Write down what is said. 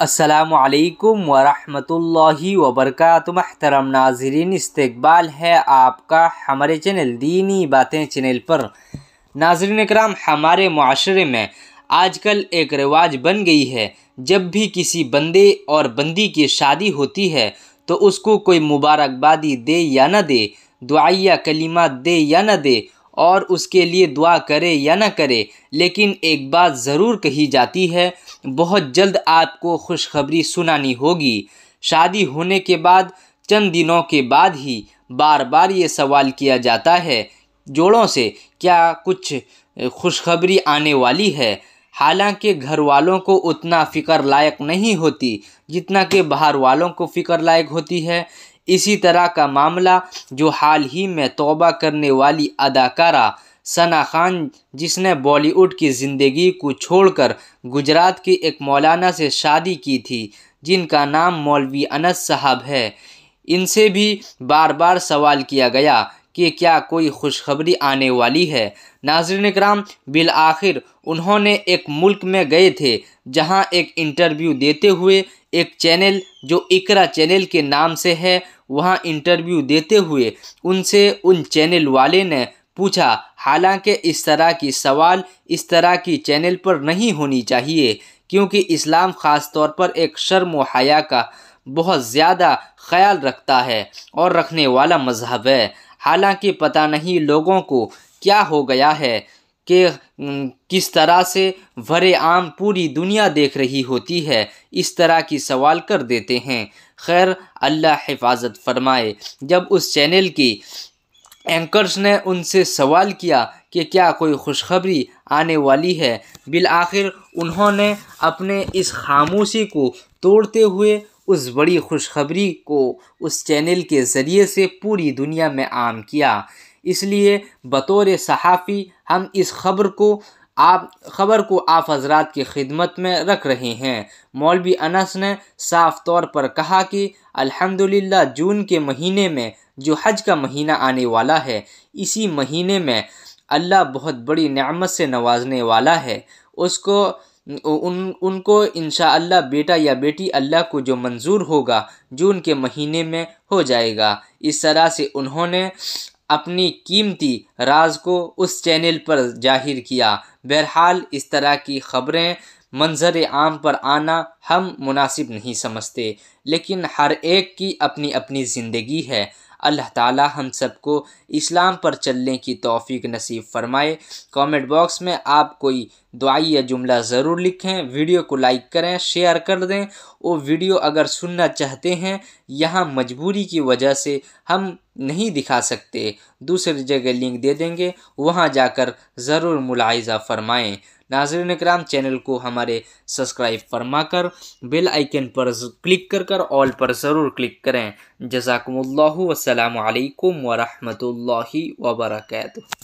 असलकम वरहि वबरक महतरम नाजरीन इस्तबाल है आपका हमारे चैनल दीनी बातें चैनल पर नाजरन कराम हमारे माशरे में आजकल एक रिवाज बन गई है जब भी किसी बंदे और बंदी की शादी होती है तो उसको कोई मुबारकबादी दे या ना दे दुआया कलीमा दे या ना दे और उसके लिए दुआ करे या ना करे लेकिन एक बात ज़रूर कही जाती है बहुत जल्द आपको खुशखबरी सुनानी होगी शादी होने के बाद चंद दिनों के बाद ही बार बार ये सवाल किया जाता है जोड़ों से क्या कुछ खुशखबरी आने वाली है हालांकि घर वालों को उतना फ़िक्र लायक नहीं होती जितना कि बाहर वालों को फ़िक्र लायक होती है इसी तरह का मामला जो हाल ही में तौबा करने वाली अदाकारा सना खान जिसने बॉलीवुड की ज़िंदगी को छोड़कर गुजरात की एक मौलाना से शादी की थी जिनका नाम मौलवी अनस साहब है इनसे भी बार बार सवाल किया गया कि क्या कोई खुशखबरी आने वाली है नाजरन कराम बिल आखिर उन्होंने एक मुल्क में गए थे जहां एक इंटरव्यू देते हुए एक चैनल जो इकरा चैनल के नाम से है वहां इंटरव्यू देते हुए उनसे उन चैनल वाले ने पूछा हालांकि इस तरह की सवाल इस तरह की चैनल पर नहीं होनी चाहिए क्योंकि इस्लाम ख़ास तौर पर एक शर्म हया का बहुत ज़्यादा ख्याल रखता है और रखने वाला मजहब है हालांकि पता नहीं लोगों को क्या हो गया है कि किस तरह से वर आम पूरी दुनिया देख रही होती है इस तरह की सवाल कर देते हैं खैर अल्लाह हिफाजत फरमाए जब उस चैनल की एंकर्स ने उनसे सवाल किया कि क्या कोई खुशखबरी आने वाली है बिल आखिर उन्होंने अपने इस खामोशी को तोड़ते हुए उस बड़ी खुशखबरी को उस चैनल के ज़रिए से पूरी दुनिया में आम किया इसलिए बतौर सहाफ़ी हम इस खबर को आप ख़बर को आप हजरात की खिदमत में रख रहे हैं मौलवी अनस ने साफ तौर पर कहा कि अल्हम्दुलिल्लाह जून के महीने में जो हज का महीना आने वाला है इसी महीने में अल्लाह बहुत बड़ी नमत से नवाजने वाला है उसको उन उनको इन बेटा या बेटी अल्लाह को जो मंजूर होगा जून के महीने में हो जाएगा इस तरह से उन्होंने अपनी कीमती राज को उस चैनल पर जाहिर किया बहरहाल इस तरह की ख़बरें मंज़र आम पर आना हम मुनासिब नहीं समझते लेकिन हर एक की अपनी अपनी ज़िंदगी है अल्लाह ताला हम सबको इस्लाम पर चलने की तौफीक नसीब फरमाए कमेंट बॉक्स में आप कोई दुआई या जुमला ज़रूर लिखें वीडियो को लाइक करें शेयर कर दें वो वीडियो अगर सुनना चाहते हैं यहाँ मजबूरी की वजह से हम नहीं दिखा सकते दूसरी जगह लिंक दे देंगे वहाँ जाकर ज़रूर मुलायजा फरमाएँ नाजरन कराम चैनल को हमारे सब्सक्राइब फरमा कर बेल आइकन पर क्लिक कर कर ऑल पर ज़रूर क्लिक करें जजाकम्ल वसलम वरहमल वर्का